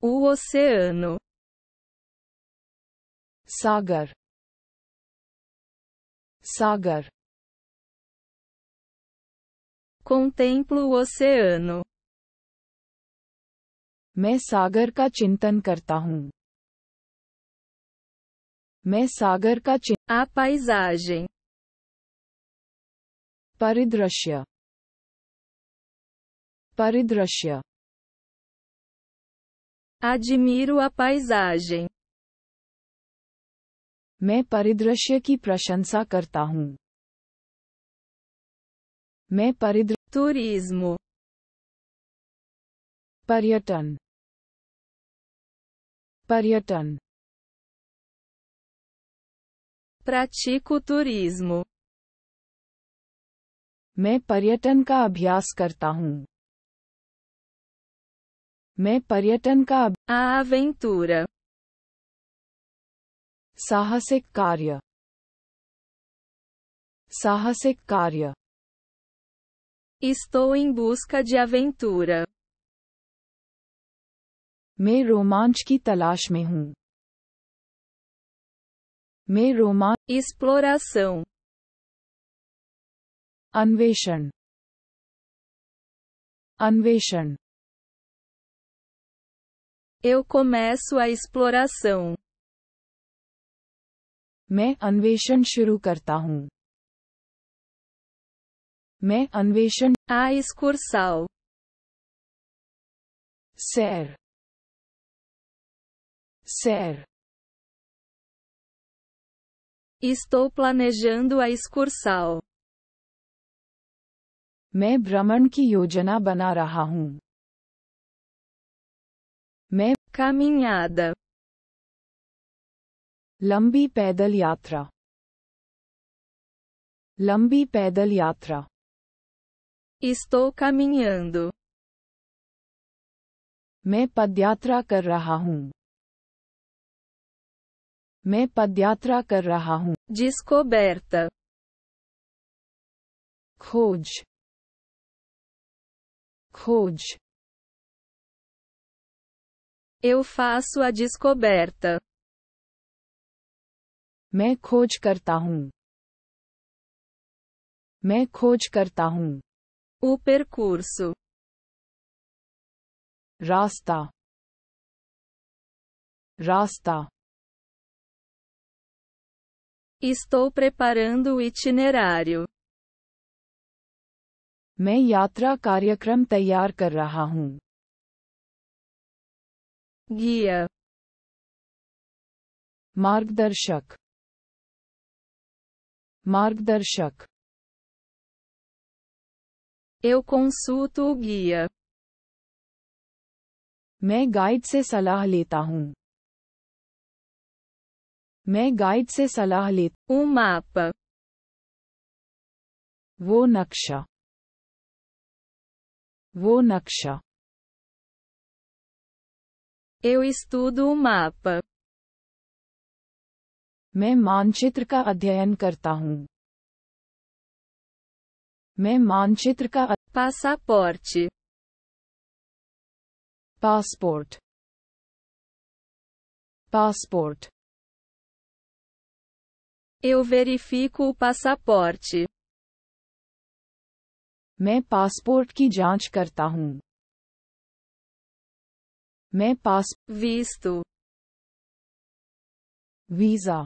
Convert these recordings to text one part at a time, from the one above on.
O oceano. Sagar. Sagar. Contemplo o oceano. Me sagar ka chintan karta A paisagem. Paridrashya. Paridrashya. Admiro a paisagem. मैं परिदृश्य की प्रशंसा करता हूँ मैं परिद्र टूरिज्म पर्यटन पर्यटन प्राचीक टूरिज्म मैं पर्यटन का अभ्यास करता हूँ मैं पर्यटन का A साहसिक कार्य साहसिक कार्य Estou em busca de aventura. मैं रोमांच की तलाश में हूँ मैं रोमांच Exploração. अन्वेषण अन्वेषण Eu começo a exploração. मैं अन्वेषण शुरू करता हूँ मैं अन्वेषण A excursal. Ser. Ser. Estou planejando a excursal. मैं भ्रमण की योजना बना रहा हूँ मैं caminhada लंबी पैदल यात्रा लंबी पैदल यात्रा Estou caminhando. मैं पदयात्रा कर रहा हूँ मैं पदयात्रा कर रहा हूँ जिसको Descoberta. खोज खोज Eu faço a descoberta. मैं खोज करता हूँ मैं खोज करता हूँ O percurso. रास्ता रास्ता Estou preparando o itinerário. मैं यात्रा कार्यक्रम तैयार कर रहा guia मार्गदर्शक मार्गदर्शक Eu consulto o guia. मैं गाइड से सलाह लेता हूँ मैं गाइड से सलाह लेता हूँ मैप वो नक्शा वो नक्शा Eu estudo o mapa. मैं मानचित्र का अध्ययन करता हूँ मैं मानचित्र का passaporte passport passport Eu verifico o passaporte मैं पासपोर्ट की जांच करता हूँ मैं पास वीस तो visa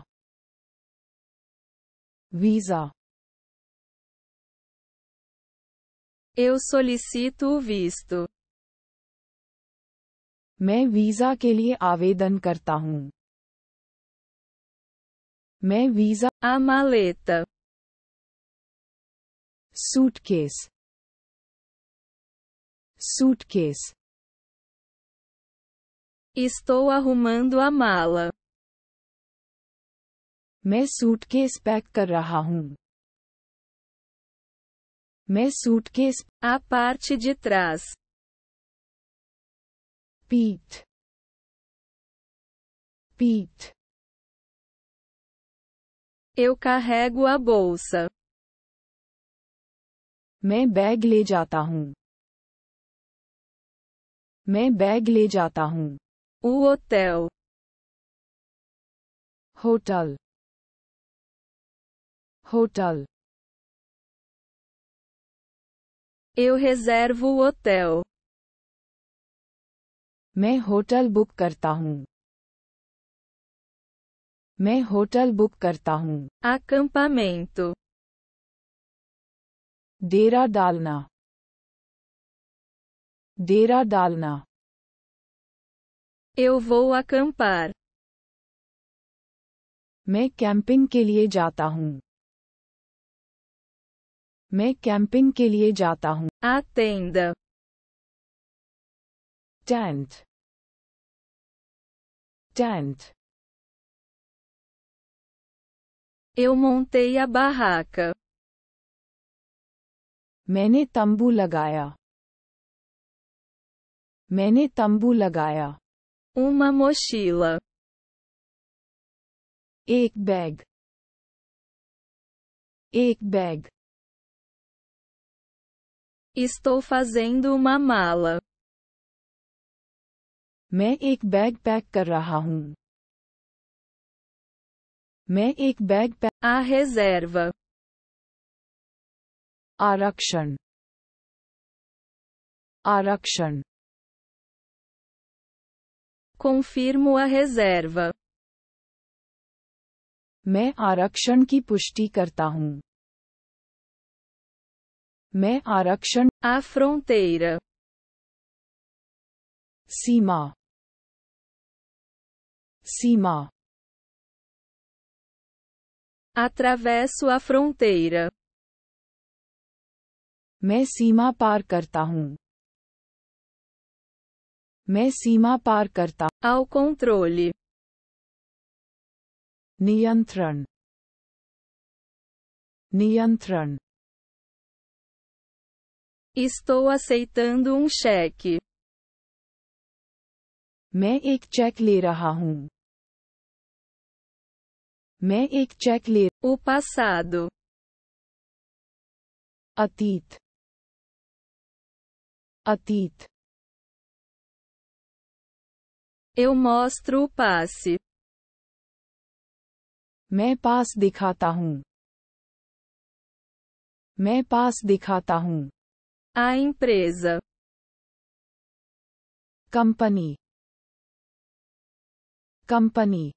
visa Eu solicito o visto. मैं वीजा के लिए आवेदन करता हूँ मैं वीजा अमालेत suitcase suitcase Estou arrumando a mala. मैं सूटकेस पैक कर रहा हूँ मैं suitcase A parte de trás. पीठ पीठ Eu carrego a bolsa. मैं बैग ले जाता हूँ मैं बैग ले जाता हूँ O hotel. Hotel. Hotel. Eu reservo o hotel. मैं होटल बुक करता हूँ मैं होटल बुक करता हूँ acampamento डेरा डालना डेरा डालना Eu vou acampar. मैं कैंपिंग के लिए जाता हूँ मैं कैंपिंग के लिए जाता हूँ अटेंड tent tent Eu montei a barraca. मैंने तंबू लगाया मैंने तंबू लगाया Uma mochila. Ik bag. Ik bag. Estou fazendo uma mala. Main ik bag pack kar raha hoon. Main bag pack a reserva. Arakshan. Arakshan. Confirmo a reserva. मैं आरक्षण की पुष्टि करता हूँ मैं आरक्षण A fronteira. Cima. Cima. Atravesso a fronteira. मैं सीमा पार करता हूँ मैं सीमा पार करता Ao controle. नियंत्रण नियंत्रण Estou aceitando um cheque. मैं एक चेक ले रहा हूँ मैं एक चेक ले O passado. अतीत अतीत Eu mostro o passe. Me passe dikhata hum. Me passe dikhata hum. A empresa. Company. Company.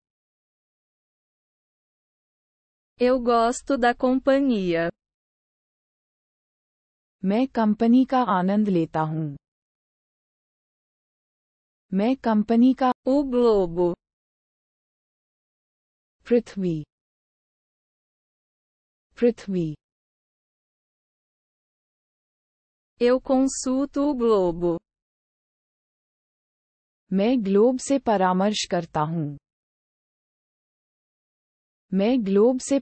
Eu gosto da companhia. Me company ka anand मैं कंपनी का ओ पृथ्वी पृथ्वी Eu consulto o Globo. मैं globe से परामर्श करता हूँ मैं ग्लोब से